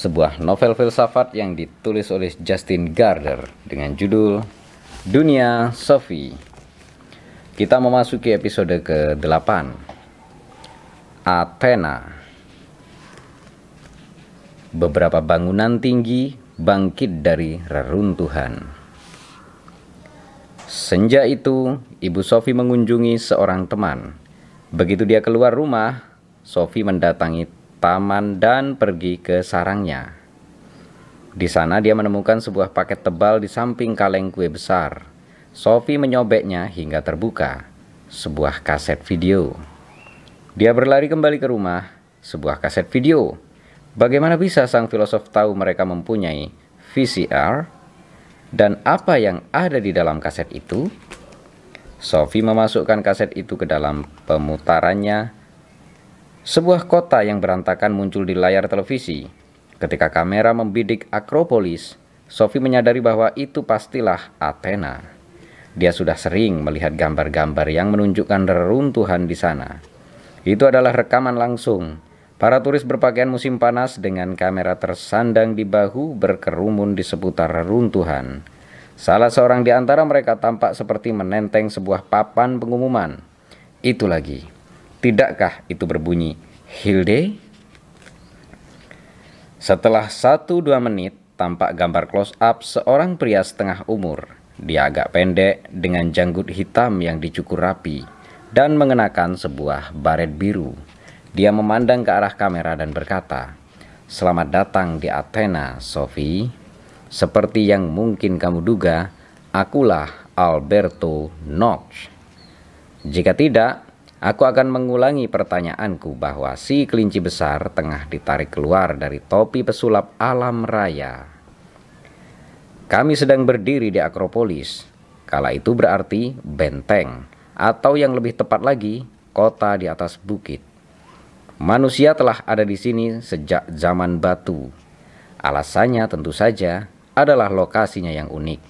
sebuah novel filsafat yang ditulis oleh Justin Gardner dengan judul Dunia Sophie. Kita memasuki episode ke-8. Athena. Beberapa bangunan tinggi bangkit dari reruntuhan. Senja itu, Ibu Sophie mengunjungi seorang teman. Begitu dia keluar rumah, Sophie mendatangi taman dan pergi ke sarangnya. Di sana dia menemukan sebuah paket tebal di samping kaleng kue besar. Sophie menyobeknya hingga terbuka. Sebuah kaset video. Dia berlari kembali ke rumah. Sebuah kaset video. Bagaimana bisa sang filosof tahu mereka mempunyai VCR? Dan apa yang ada di dalam kaset itu? Sophie memasukkan kaset itu ke dalam pemutarannya sebuah kota yang berantakan muncul di layar televisi. Ketika kamera membidik Akropolis, Sophie menyadari bahwa itu pastilah Athena. Dia sudah sering melihat gambar-gambar yang menunjukkan reruntuhan di sana. Itu adalah rekaman langsung. Para turis berpakaian musim panas dengan kamera tersandang di bahu berkerumun di seputar reruntuhan. Salah seorang di antara mereka tampak seperti menenteng sebuah papan pengumuman. Itu lagi. Tidakkah itu berbunyi Hilde? Setelah satu dua menit, tampak gambar close up seorang pria setengah umur. Dia agak pendek dengan janggut hitam yang dicukur rapi dan mengenakan sebuah baret biru. Dia memandang ke arah kamera dan berkata, Selamat datang di Athena, Sophie. Seperti yang mungkin kamu duga, akulah Alberto Knox. Jika tidak, Aku akan mengulangi pertanyaanku bahwa si kelinci besar tengah ditarik keluar dari topi pesulap alam raya. Kami sedang berdiri di Akropolis. Kala itu berarti benteng, atau yang lebih tepat lagi, kota di atas bukit. Manusia telah ada di sini sejak zaman batu. Alasannya tentu saja adalah lokasinya yang unik.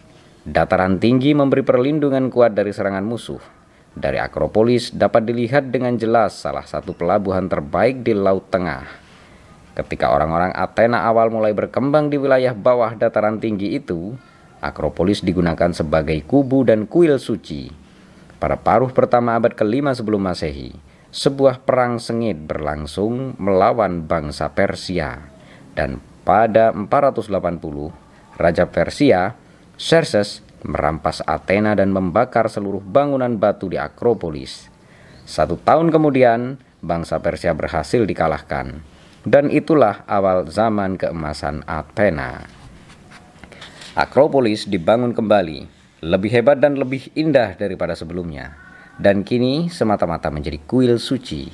Dataran tinggi memberi perlindungan kuat dari serangan musuh dari Akropolis dapat dilihat dengan jelas salah satu pelabuhan terbaik di Laut Tengah. Ketika orang-orang Athena awal mulai berkembang di wilayah bawah dataran tinggi itu, Akropolis digunakan sebagai kubu dan kuil suci. Pada paruh pertama abad ke ke-5 sebelum masehi, sebuah perang sengit berlangsung melawan bangsa Persia. Dan pada 480, Raja Persia, Xerxes, merampas Athena dan membakar seluruh bangunan batu di Akropolis. Satu tahun kemudian, bangsa Persia berhasil dikalahkan. Dan itulah awal zaman keemasan Athena. Akropolis dibangun kembali, lebih hebat dan lebih indah daripada sebelumnya. Dan kini semata-mata menjadi kuil suci.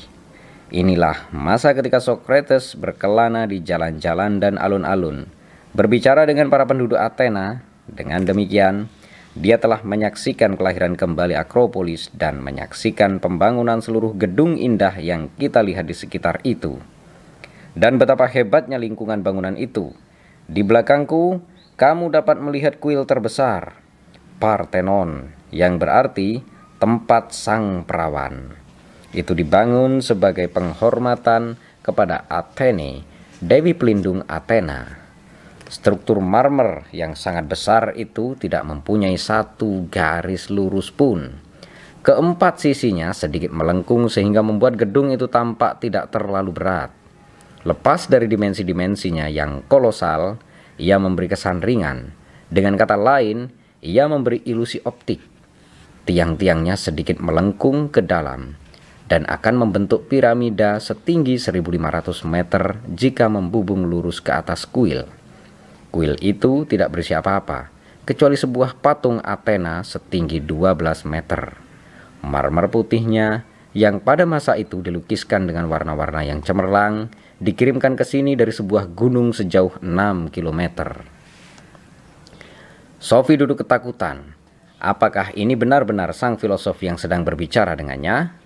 Inilah masa ketika Socrates berkelana di jalan-jalan dan alun-alun, berbicara dengan para penduduk Athena. Dengan demikian, dia telah menyaksikan kelahiran kembali Akropolis dan menyaksikan pembangunan seluruh gedung indah yang kita lihat di sekitar itu. Dan betapa hebatnya lingkungan bangunan itu. Di belakangku, kamu dapat melihat kuil terbesar, Parthenon, yang berarti tempat sang perawan. Itu dibangun sebagai penghormatan kepada Athene, Dewi Pelindung Athena. Struktur marmer yang sangat besar itu tidak mempunyai satu garis lurus pun. Keempat sisinya sedikit melengkung sehingga membuat gedung itu tampak tidak terlalu berat. Lepas dari dimensi-dimensinya yang kolosal, ia memberi kesan ringan. Dengan kata lain, ia memberi ilusi optik. Tiang-tiangnya sedikit melengkung ke dalam dan akan membentuk piramida setinggi 1500 meter jika membubung lurus ke atas kuil. Kuil itu tidak berisi apa-apa, kecuali sebuah patung Athena setinggi 12 meter. Marmer putihnya yang pada masa itu dilukiskan dengan warna-warna yang cemerlang dikirimkan ke sini dari sebuah gunung sejauh 6 km. Sophie duduk ketakutan. Apakah ini benar-benar sang filosof yang sedang berbicara dengannya?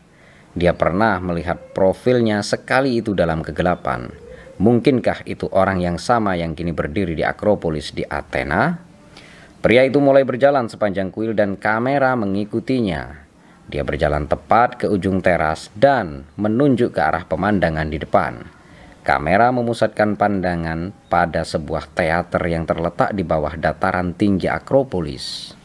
Dia pernah melihat profilnya sekali itu dalam kegelapan Mungkinkah itu orang yang sama yang kini berdiri di Akropolis di Athena? Pria itu mulai berjalan sepanjang kuil dan kamera mengikutinya. Dia berjalan tepat ke ujung teras dan menunjuk ke arah pemandangan di depan. Kamera memusatkan pandangan pada sebuah teater yang terletak di bawah dataran tinggi Akropolis.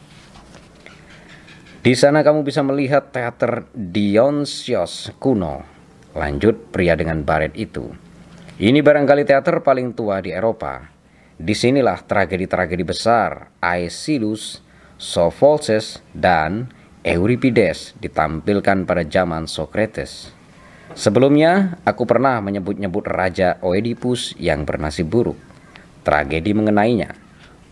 Di sana kamu bisa melihat teater Dionysios kuno. Lanjut pria dengan baret itu. Ini barangkali teater paling tua di Eropa. Disinilah tragedi-tragedi besar Aesilus, Sophocles, dan Euripides ditampilkan pada zaman Socrates. Sebelumnya, aku pernah menyebut-nyebut Raja Oedipus yang bernasib buruk. Tragedi mengenainya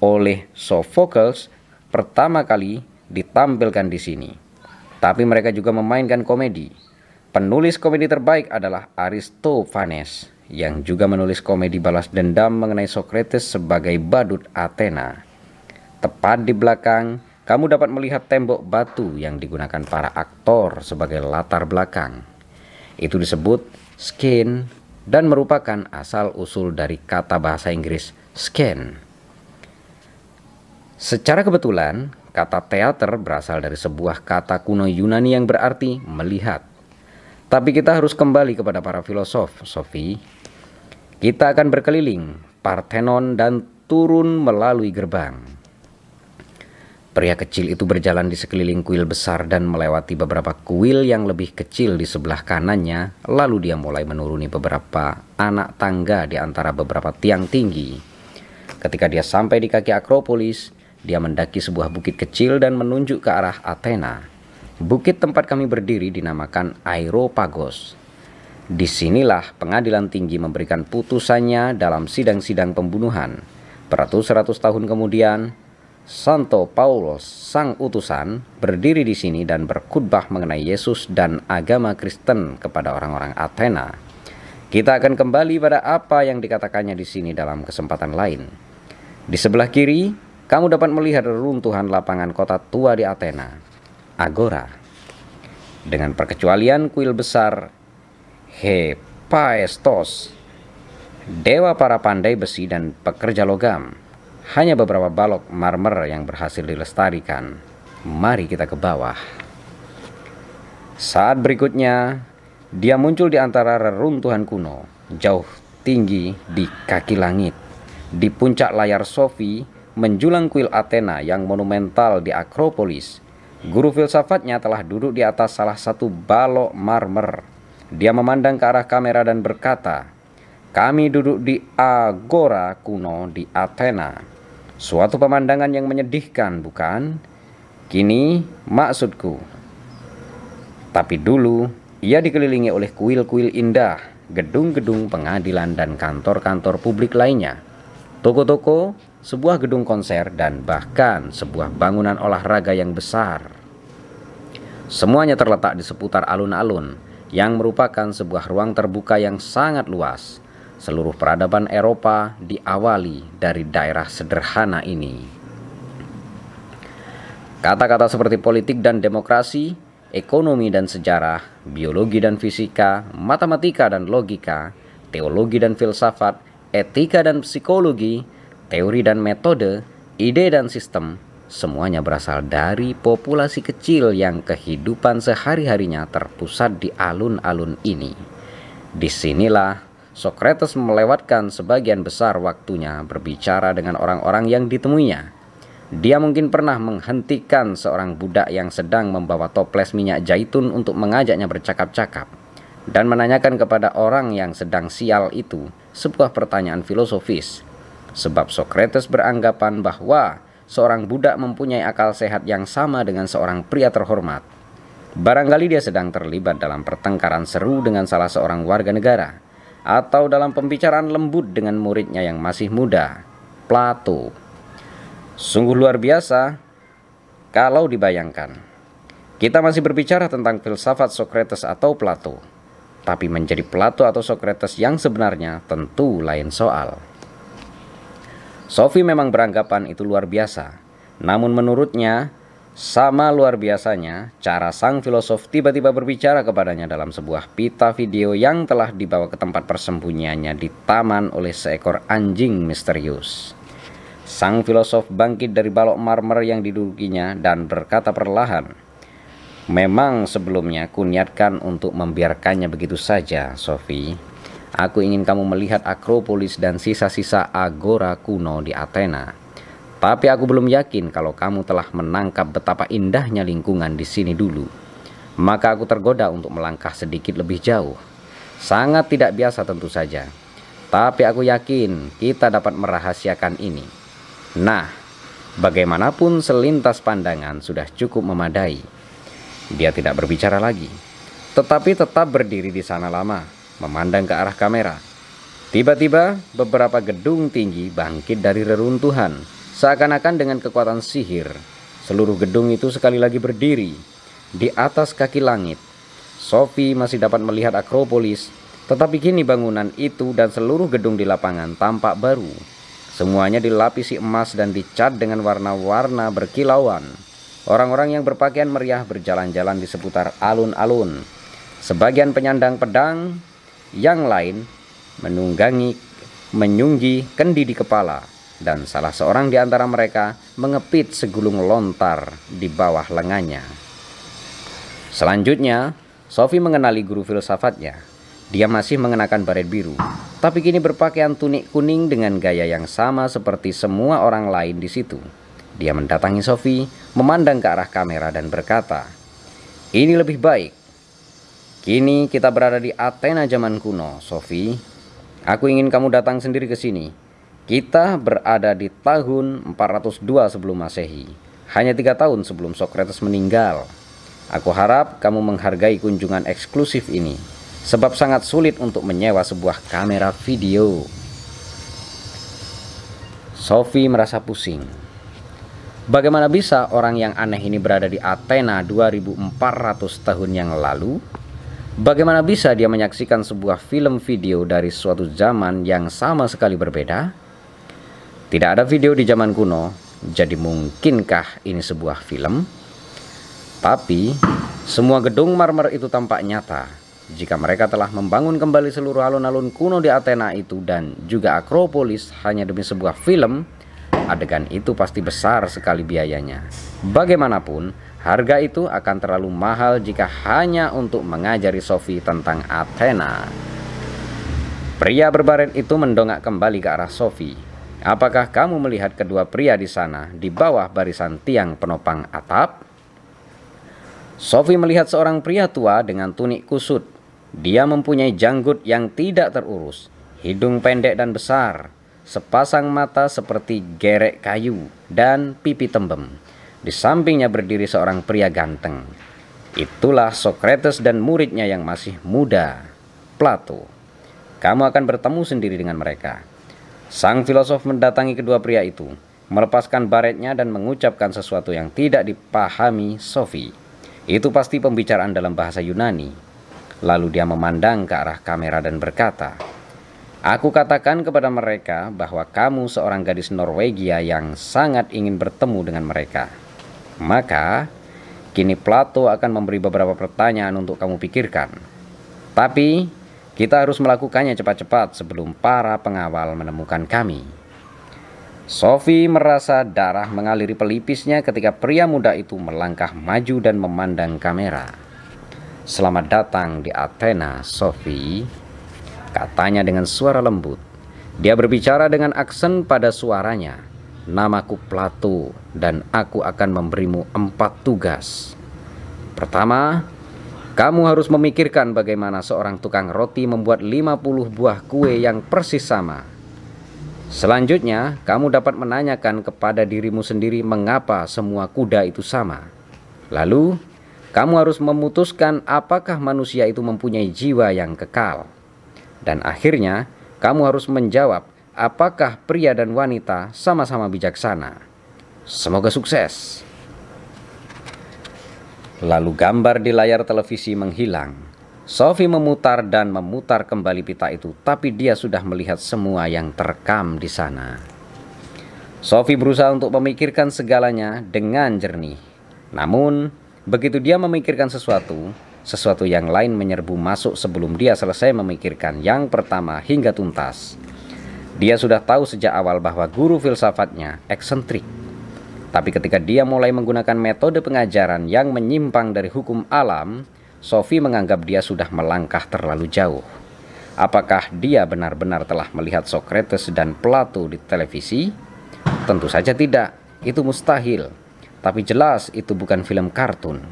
oleh Sophocles pertama kali ditampilkan di sini. Tapi mereka juga memainkan komedi. Penulis komedi terbaik adalah Aristophanes yang juga menulis komedi balas dendam mengenai Socrates sebagai badut Athena. Tepat di belakang, kamu dapat melihat tembok batu yang digunakan para aktor sebagai latar belakang. Itu disebut skin dan merupakan asal-usul dari kata bahasa Inggris skin. Secara kebetulan, kata teater berasal dari sebuah kata kuno Yunani yang berarti melihat. Tapi kita harus kembali kepada para filosof, Sofi. Kita akan berkeliling Parthenon dan turun melalui gerbang. Pria kecil itu berjalan di sekeliling kuil besar dan melewati beberapa kuil yang lebih kecil di sebelah kanannya, lalu dia mulai menuruni beberapa anak tangga di antara beberapa tiang tinggi. Ketika dia sampai di kaki Akropolis, dia mendaki sebuah bukit kecil dan menunjuk ke arah Athena. Bukit tempat kami berdiri dinamakan Aeropagos. Disinilah pengadilan tinggi memberikan putusannya dalam sidang-sidang pembunuhan. Beratus-ratus tahun kemudian, Santo Paulus, sang utusan, berdiri di sini dan berkutbah mengenai Yesus dan agama Kristen kepada orang-orang Athena. Kita akan kembali pada apa yang dikatakannya di sini dalam kesempatan lain. Di sebelah kiri, kamu dapat melihat reruntuhan lapangan kota tua di Athena agora. Dengan perkecualian kuil besar Hephaestos, dewa para pandai besi dan pekerja logam, hanya beberapa balok marmer yang berhasil dilestarikan. Mari kita ke bawah. Saat berikutnya, dia muncul di antara reruntuhan kuno, jauh tinggi di kaki langit. Di puncak layar Sofi menjulang kuil Athena yang monumental di Akropolis Guru filsafatnya telah duduk di atas salah satu balok marmer. Dia memandang ke arah kamera dan berkata, "Kami duduk di agora kuno di Athena. Suatu pemandangan yang menyedihkan, bukan? Kini maksudku. Tapi dulu ia dikelilingi oleh kuil-kuil indah, gedung-gedung pengadilan dan kantor-kantor publik lainnya. Toko-toko, sebuah gedung konser, dan bahkan sebuah bangunan olahraga yang besar. Semuanya terletak di seputar alun-alun, yang merupakan sebuah ruang terbuka yang sangat luas. Seluruh peradaban Eropa diawali dari daerah sederhana ini. Kata-kata seperti politik dan demokrasi, ekonomi dan sejarah, biologi dan fisika, matematika dan logika, teologi dan filsafat, etika dan psikologi, teori dan metode, ide dan sistem, semuanya berasal dari populasi kecil yang kehidupan sehari-harinya terpusat di alun-alun ini. Disinilah Socrates melewatkan sebagian besar waktunya berbicara dengan orang-orang yang ditemuinya. Dia mungkin pernah menghentikan seorang budak yang sedang membawa toples minyak zaitun untuk mengajaknya bercakap-cakap dan menanyakan kepada orang yang sedang sial itu sebuah pertanyaan filosofis Sebab Sokrates beranggapan bahwa seorang budak mempunyai akal sehat yang sama dengan seorang pria terhormat. Barangkali dia sedang terlibat dalam pertengkaran seru dengan salah seorang warga negara, atau dalam pembicaraan lembut dengan muridnya yang masih muda, Plato. Sungguh luar biasa kalau dibayangkan. Kita masih berbicara tentang filsafat Sokrates atau Plato, tapi menjadi Plato atau Sokrates yang sebenarnya tentu lain soal. Sophie memang beranggapan itu luar biasa. Namun menurutnya, sama luar biasanya, cara sang filosof tiba-tiba berbicara kepadanya dalam sebuah pita video yang telah dibawa ke tempat persembunyiannya di taman oleh seekor anjing misterius. Sang filosof bangkit dari balok marmer yang didudukinya dan berkata perlahan, Memang sebelumnya kuniatkan untuk membiarkannya begitu saja, Sophie. Aku ingin kamu melihat Akropolis dan sisa-sisa agora kuno di Athena. Tapi aku belum yakin kalau kamu telah menangkap betapa indahnya lingkungan di sini dulu. Maka aku tergoda untuk melangkah sedikit lebih jauh. Sangat tidak biasa tentu saja. Tapi aku yakin kita dapat merahasiakan ini. Nah, bagaimanapun selintas pandangan sudah cukup memadai. Dia tidak berbicara lagi, tetapi tetap berdiri di sana lama memandang ke arah kamera. Tiba-tiba, beberapa gedung tinggi bangkit dari reruntuhan, seakan-akan dengan kekuatan sihir. Seluruh gedung itu sekali lagi berdiri di atas kaki langit. Sophie masih dapat melihat Akropolis, tetapi kini bangunan itu dan seluruh gedung di lapangan tampak baru. Semuanya dilapisi emas dan dicat dengan warna-warna berkilauan. Orang-orang yang berpakaian meriah berjalan-jalan di seputar alun-alun. Sebagian penyandang pedang, yang lain menunggangi menyunggi kendi di kepala dan salah seorang di antara mereka mengepit segulung lontar di bawah lengannya. Selanjutnya, Sofi mengenali guru filsafatnya. Dia masih mengenakan baret biru, tapi kini berpakaian tunik kuning dengan gaya yang sama seperti semua orang lain di situ. Dia mendatangi Sofi, memandang ke arah kamera dan berkata, "Ini lebih baik. Kini kita berada di Athena zaman kuno, Sophie. Aku ingin kamu datang sendiri ke sini. Kita berada di tahun 402 sebelum Masehi, hanya tiga tahun sebelum Socrates meninggal. Aku harap kamu menghargai kunjungan eksklusif ini, sebab sangat sulit untuk menyewa sebuah kamera video. Sophie merasa pusing. Bagaimana bisa orang yang aneh ini berada di Athena 2400 tahun yang lalu? Bagaimana bisa dia menyaksikan sebuah film video dari suatu zaman yang sama sekali berbeda? Tidak ada video di zaman kuno, jadi mungkinkah ini sebuah film? Tapi, semua gedung marmer itu tampak nyata jika mereka telah membangun kembali seluruh alun-alun kuno di Athena itu dan juga Akropolis hanya demi sebuah film, adegan itu pasti besar sekali biayanya. Bagaimanapun, Harga itu akan terlalu mahal jika hanya untuk mengajari Sophie tentang Athena. Pria berbaret itu mendongak kembali ke arah Sophie. Apakah kamu melihat kedua pria di sana di bawah barisan tiang penopang atap? Sophie melihat seorang pria tua dengan tunik kusut. Dia mempunyai janggut yang tidak terurus, hidung pendek dan besar, sepasang mata seperti gerek kayu, dan pipi tembem. Di sampingnya berdiri seorang pria ganteng. Itulah Socrates dan muridnya yang masih muda, Plato. Kamu akan bertemu sendiri dengan mereka. Sang filosof mendatangi kedua pria itu, melepaskan baretnya dan mengucapkan sesuatu yang tidak dipahami Sophie. Itu pasti pembicaraan dalam bahasa Yunani. Lalu dia memandang ke arah kamera dan berkata, Aku katakan kepada mereka bahwa kamu seorang gadis Norwegia yang sangat ingin bertemu dengan mereka. Maka, kini Plato akan memberi beberapa pertanyaan untuk kamu pikirkan. Tapi, kita harus melakukannya cepat-cepat sebelum para pengawal menemukan kami. Sophie merasa darah mengaliri pelipisnya ketika pria muda itu melangkah maju dan memandang kamera. Selamat datang di Athena, Sophie. Katanya dengan suara lembut. Dia berbicara dengan aksen pada suaranya namaku Plato dan aku akan memberimu empat tugas. Pertama, kamu harus memikirkan bagaimana seorang tukang roti membuat 50 buah kue yang persis sama. Selanjutnya, kamu dapat menanyakan kepada dirimu sendiri mengapa semua kuda itu sama. Lalu, kamu harus memutuskan apakah manusia itu mempunyai jiwa yang kekal. Dan akhirnya, kamu harus menjawab apakah pria dan wanita sama-sama bijaksana. Semoga sukses. Lalu gambar di layar televisi menghilang. Sofi memutar dan memutar kembali pita itu, tapi dia sudah melihat semua yang terekam di sana. Sofi berusaha untuk memikirkan segalanya dengan jernih. Namun, begitu dia memikirkan sesuatu, sesuatu yang lain menyerbu masuk sebelum dia selesai memikirkan yang pertama hingga tuntas. Dia sudah tahu sejak awal bahwa guru filsafatnya eksentrik. Tapi ketika dia mulai menggunakan metode pengajaran yang menyimpang dari hukum alam, Sophie menganggap dia sudah melangkah terlalu jauh. Apakah dia benar-benar telah melihat Socrates dan Plato di televisi? Tentu saja tidak. Itu mustahil. Tapi jelas itu bukan film kartun.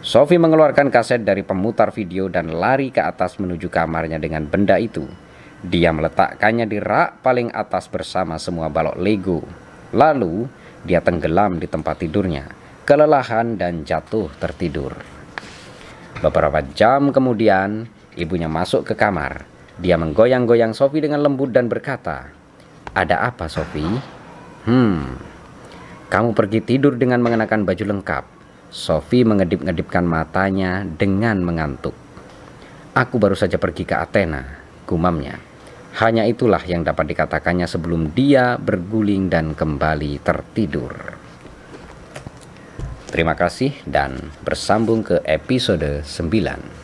Sophie mengeluarkan kaset dari pemutar video dan lari ke atas menuju kamarnya dengan benda itu. Dia meletakkannya di rak paling atas bersama semua balok Lego. Lalu, dia tenggelam di tempat tidurnya, kelelahan dan jatuh tertidur. Beberapa jam kemudian, ibunya masuk ke kamar. Dia menggoyang-goyang Sophie dengan lembut dan berkata, "Ada apa, Sophie?" "Hmm. Kamu pergi tidur dengan mengenakan baju lengkap." Sophie mengedip-ngedipkan matanya dengan mengantuk. "Aku baru saja pergi ke Athena," gumamnya. Hanya itulah yang dapat dikatakannya sebelum dia berguling dan kembali tertidur. Terima kasih dan bersambung ke episode 9.